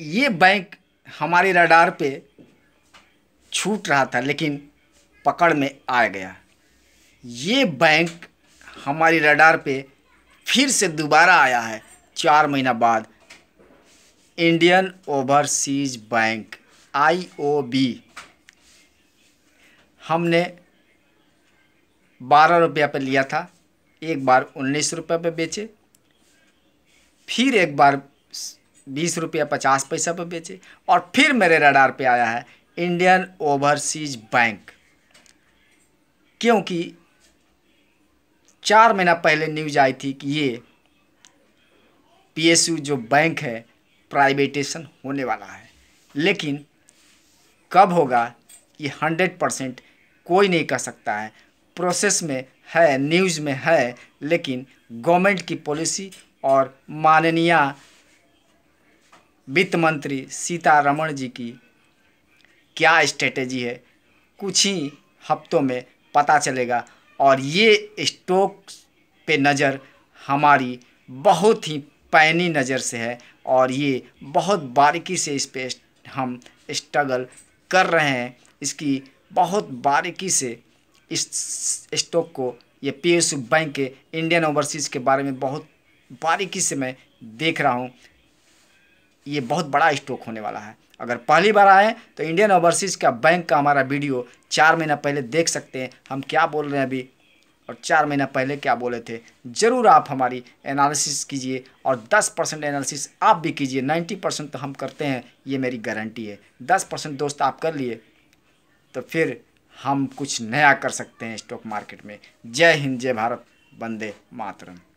ये बैंक हमारे रडार पे छूट रहा था लेकिन पकड़ में आ गया ये बैंक हमारे रडार पे फिर से दोबारा आया है चार महीना बाद इंडियन ओवरसीज बैंक आईओबी हमने बारह रुपया पे लिया था एक बार उन्नीस रुपये पे बेचे फिर एक बार बीस रुपया पचास पैसा पर बेचे और फिर मेरे रडार पे आया है इंडियन ओवरसीज बैंक क्योंकि चार महीना पहले न्यूज आई थी कि ये पीएसयू जो बैंक है प्राइवेटेशन होने वाला है लेकिन कब होगा ये हंड्रेड परसेंट कोई नहीं कह सकता है प्रोसेस में है न्यूज़ में है लेकिन गवर्नमेंट की पॉलिसी और माननीय वित्त मंत्री सीतारमण जी की क्या स्ट्रेटेजी है कुछ ही हफ्तों में पता चलेगा और ये स्टॉक पे नज़र हमारी बहुत ही पैनी नज़र से है और ये बहुत बारीकी से इस पर हम स्ट्रगल कर रहे हैं इसकी बहुत बारीकी से इस स्टॉक को ये पी बैंक के इंडियन ओवरसीज़ के बारे में बहुत बारीकी से मैं देख रहा हूँ ये बहुत बड़ा स्टॉक होने वाला है अगर पहली बार आए तो इंडियन ओवरसीज़ का बैंक का हमारा वीडियो चार महीना पहले देख सकते हैं हम क्या बोल रहे हैं अभी और चार महीना पहले क्या बोले थे ज़रूर आप हमारी एनालिसिस कीजिए और 10 परसेंट एनालिसिस आप भी कीजिए 90 परसेंट तो हम करते हैं ये मेरी गारंटी है 10 परसेंट दोस्त आप कर लिए तो फिर हम कुछ नया कर सकते हैं स्टॉक मार्केट में जय हिंद जय भारत बंदे मातरम